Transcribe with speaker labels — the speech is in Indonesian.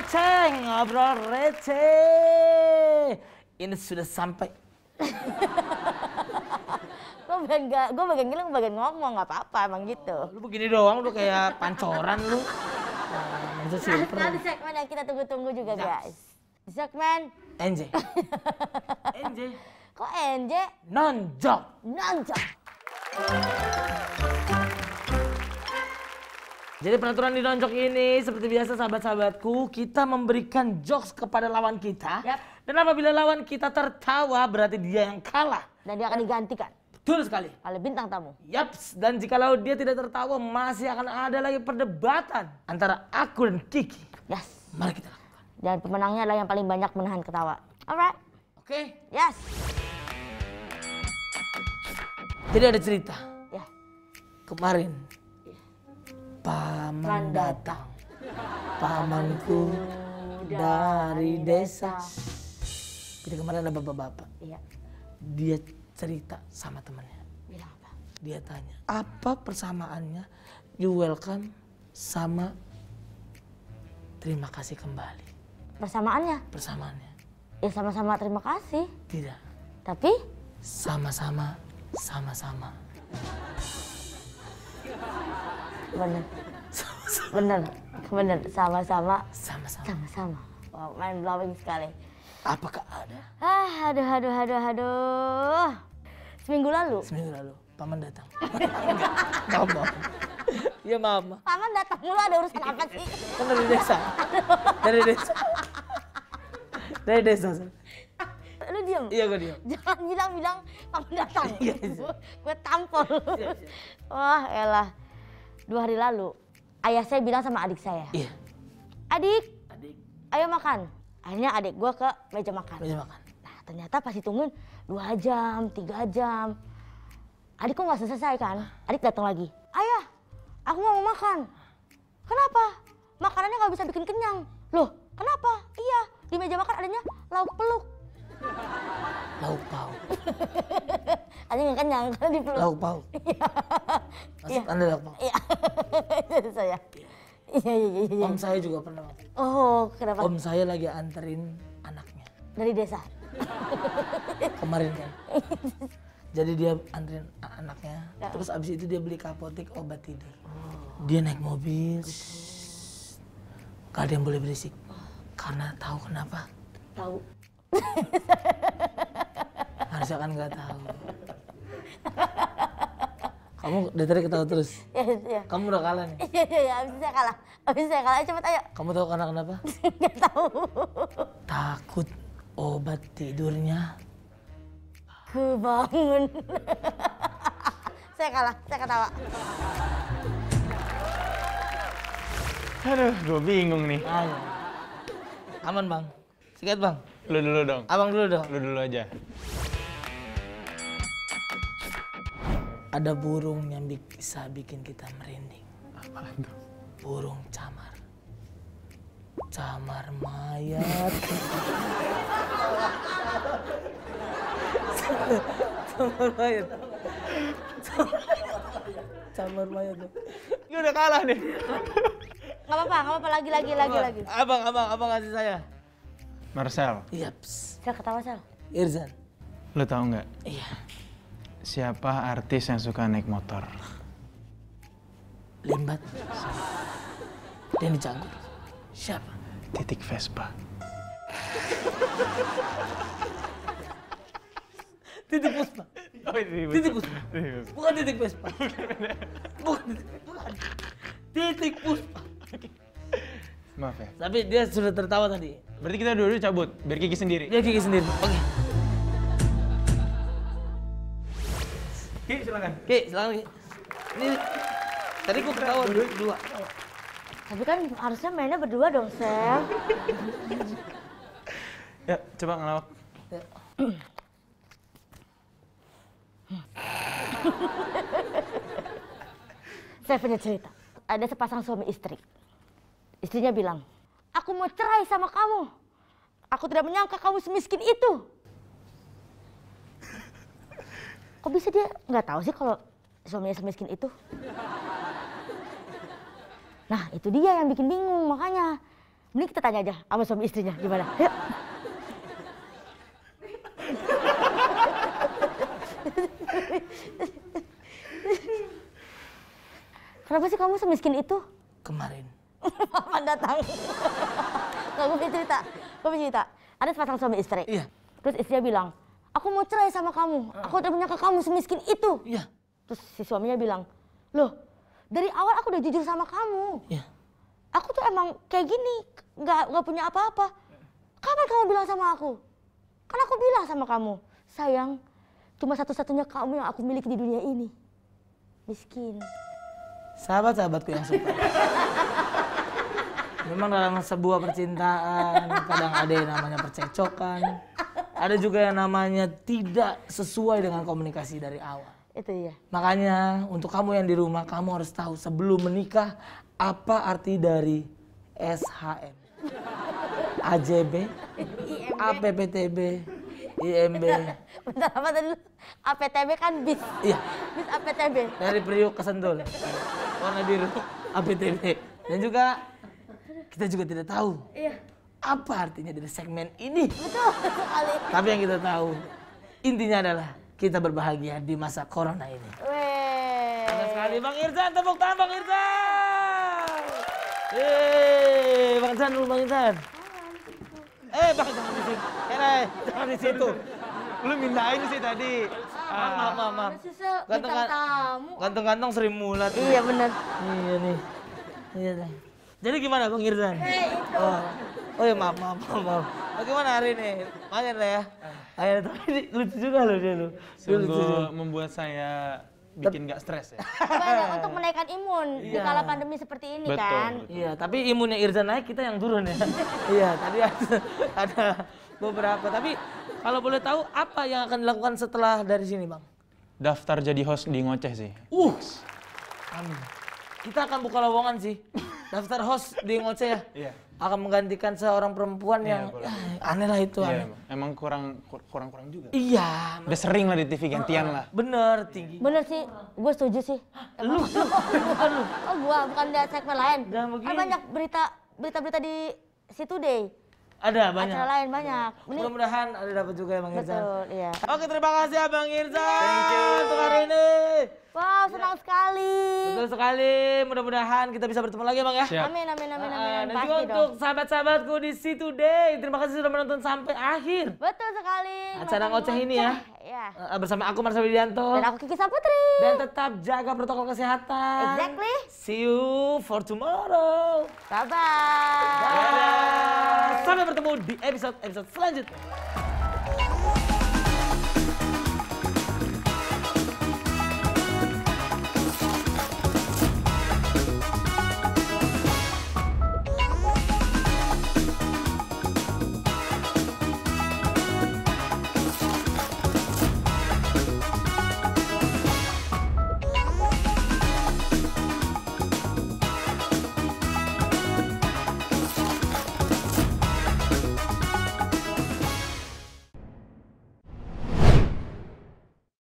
Speaker 1: ngoceh, ngobrol receh. Ini sudah sampai.
Speaker 2: lo bagian gak, gue bagian ngilang, gue bagian ngomong, gak apa-apa emang gitu. Oh, lu
Speaker 1: begini doang, lu kayak pancoran lu. Nah, itu super. Nanti
Speaker 2: segmen yang kita tunggu-tunggu juga Zaks. guys. Segmen. NJ. NJ. Kok NJ?
Speaker 1: Nonjok. Nonjok. Jadi peraturan di Nonjok ini seperti biasa sahabat-sahabatku kita memberikan jokes kepada lawan kita. Yep. Dan apabila lawan kita tertawa berarti dia yang kalah.
Speaker 2: Dan dia akan digantikan.
Speaker 1: Betul sekali. Oleh bintang tamu. Yaps, dan jika lalu dia tidak tertawa masih akan ada lagi perdebatan antara aku dan
Speaker 2: Kiki. Yes. Mari kita lakukan. Dan pemenangnya adalah yang paling banyak menahan ketawa. Alright. Oke. Okay. Yes. Jadi ada cerita. Ya.
Speaker 1: Kemarin Paman datang, pamanku dari desa. Jadi kemarin ada bapak-bapak. Iya. Dia cerita sama temannya. Iya Dia tanya, apa persamaannya you welcome sama terima kasih kembali?
Speaker 2: Persamaannya? Persamaannya. Ya sama-sama terima kasih.
Speaker 1: Tidak. Tapi? Sama-sama, sama-sama
Speaker 2: bener bener bener sama-sama sama-sama sama-sama wow, mind blowing sekali apakah ada ah aduh aduh aduh aduh seminggu lalu seminggu lalu paman datang maaf maaf Iya maaf. Paman datang mulu ada urusan apa sih? Kan dari desa.
Speaker 1: Dari desa. Dari desa. Lu diam. Iya gue diam.
Speaker 2: Jangan bilang-bilang paman datang. Iya, iya. Gue tampol. Iya, iya. Wah elah dua hari lalu ayah saya bilang sama adik saya. Iya. Adik, adik, ayo makan. Akhirnya adik gue ke meja makan. Meja makan. Nah ternyata pas ditungguin dua jam, tiga jam. Adik kok nggak selesai kan? Adik datang lagi. Ayah, aku mau makan. Kenapa? Makanannya nggak bisa bikin kenyang. Loh, kenapa? Iya, di meja makan adanya lauk peluk. Lauk pau. Aja nggak kenyang karena peluk. Lauk pauk. Iya. iya. Anda lauk pauk. Iya. Itu saya. Iya, iya, iya, iya, Om saya juga pernah. Oh, kenapa? Om
Speaker 1: saya lagi anterin anaknya. Dari desa? Kemarin kan. Jadi dia anterin anaknya, ya. terus abis itu dia beli kapotik obat tidur. Oh. Dia naik mobil, Kalian boleh berisik. Karena tahu kenapa? Tahu. Harusnya kan gak tahu. Kamu dari tadi ketawa terus.
Speaker 2: Iya, iya. Kamu udah kalah nih. Iya, iya, iya. Abis saya kalah. Abis saya kalah. Cepet ayo. Kamu tau karena kenapa? Gak tahu.
Speaker 1: Takut obat tidurnya.
Speaker 2: Kebangun. saya kalah. Saya ketawa.
Speaker 1: Aduh, gue bingung nih. Ayo. Aman, Bang. Sikat, Bang. Lu dulu dong. Abang dulu dong. Lu dulu aja. ada burung yang bisa bikin kita merinding. Apa itu? Burung camar. Camar mayat. camar mayat. Camar mayat. Ini
Speaker 2: udah kalah nih. Gak apa-apa, gak apa-apa lagi lagi lagi lagi. Abang, abang, abang kasih saya. Marcel. Yaps. Sel ketawa Sel.
Speaker 1: Irzan. Lo tau nggak? Iya Siapa artis yang suka naik motor? Limbat. Dan Canggur. Siapa? Titik Vespa. titik Vespa. Oh, iya, iya, iya, titik Vespa. Bukan titik Vespa. Bukan titik Bukan. Titik Puspa. Maaf ya. Tapi dia sudah tertawa tadi. Berarti kita dua-dua cabut, biar Kiki sendiri. Biar Kiki sendiri. Oke. Okay. Ki, silakan. Ki, silakan.
Speaker 2: Ini tadi gua ketawa dulu dua. Tapi kan harusnya mainnya berdua dong, Sel.
Speaker 1: ya, coba ngelawak.
Speaker 2: Saya punya cerita. Ada sepasang suami istri. Istrinya bilang, aku mau cerai sama kamu. Aku tidak menyangka kamu semiskin itu kok bisa dia nggak tahu sih kalau suaminya semiskin itu? Nah itu dia yang bikin bingung makanya. ini kita tanya aja sama suami istrinya gimana? Yuk. Kenapa sih kamu semiskin itu? Kemarin. Mama datang. Kamu mungkin cerita. Kamu cerita. Ada sepasang suami istri. Iya. Terus istrinya bilang, aku mau cerai sama kamu. Ah. Aku udah punya ke kamu semiskin itu. Iya. Terus si suaminya bilang, loh dari awal aku udah jujur sama kamu. Iya. Aku tuh emang kayak gini, nggak nggak punya apa-apa. Kapan kamu bilang sama aku? Kan aku bilang sama kamu, sayang, cuma satu-satunya kamu yang aku miliki di dunia ini. Miskin.
Speaker 1: Sahabat-sahabatku yang suka. Memang dalam sebuah percintaan, kadang ada yang namanya percekcokan ada juga yang namanya tidak sesuai dengan komunikasi dari awal. Itu iya. Makanya untuk kamu yang di rumah kamu harus tahu sebelum menikah apa arti dari SHM. AJB, APPTB, IMB.
Speaker 2: Bentar, apa tadi? APTB kan bis. Iya. Bis APTB.
Speaker 1: Dari Priuk ke Sentul. Warna biru APTB. Dan juga kita juga tidak tahu. Iya apa artinya dari segmen ini. Betul Tapi yang kita tahu, intinya adalah kita berbahagia di masa corona ini. Weh. sekali Bang Irzan. tepuk tangan Bang Irzan. Yeay, Bang Irzan, dulu Bang Irzan. Eh, Bang jangan di situ. Eh, jangan di situ. Lu mindahin sih tadi. Ah, ah, maaf, maaf, maaf. Ganteng-ganteng ganteng, ganteng sering mulat. Iya, benar. Iya nih. Iya, Jadi gimana Bang Irzan? Hey, eh, itu. Oh. Oh ya maaf, maaf, maaf, maaf. Bagaimana oh, hari ini? Makan lah ya. ayo ah. tapi lucu juga loh dia loh, Sungguh membuat saya bikin nggak stres ya.
Speaker 2: Banyak untuk menaikkan imun iya. di kala pandemi seperti ini betul, kan. Betul. Iya,
Speaker 1: tapi imunnya Irza naik kita yang turun ya. iya, tadi ada, ada beberapa. Tapi kalau boleh tahu apa yang akan dilakukan setelah dari sini, Bang? Daftar jadi host di Ngoceh sih. Uh. Amin. Kita akan buka lowongan sih. Daftar host di Ngoceh ya. Iya akan menggantikan seorang perempuan iya, yang ah, aneh lah itu iya, aneh. Emang kurang kurang kurang juga.
Speaker 2: Iya.
Speaker 1: Udah sering lah di TV gantian uh, lah.
Speaker 2: Bener tinggi. Bener sih, gue setuju sih. Ah, lu, bukan lu. Oh gua bukan dia segmen lain. Ada nah, kan banyak berita berita-berita di situ deh
Speaker 1: ada banyak. Acara lain
Speaker 2: banyak. Mudah-mudahan ada dapat juga ya Bang Irza. Betul, iya. Oke, terima kasih Abang ya, Irzan. Thank you. Untuk hari ini. Wow, senang
Speaker 1: ya. sekali. Betul sekali. Mudah-mudahan kita bisa bertemu lagi ya, Bang ya. Siap. Amin,
Speaker 2: amin, amin, amin. Uh, dan Pasti juga
Speaker 1: dong. untuk sahabat-sahabatku di situ Today. Terima kasih sudah menonton sampai akhir. Betul sekali. Acara ngoceh ini ya. ya. bersama aku Marsha Widianto. Dan aku Kiki Saputri. Dan tetap jaga protokol kesehatan. Exactly. See you for tomorrow. Bye-bye. -bye. Bye. Sampai bertemu di episode-episode selanjutnya.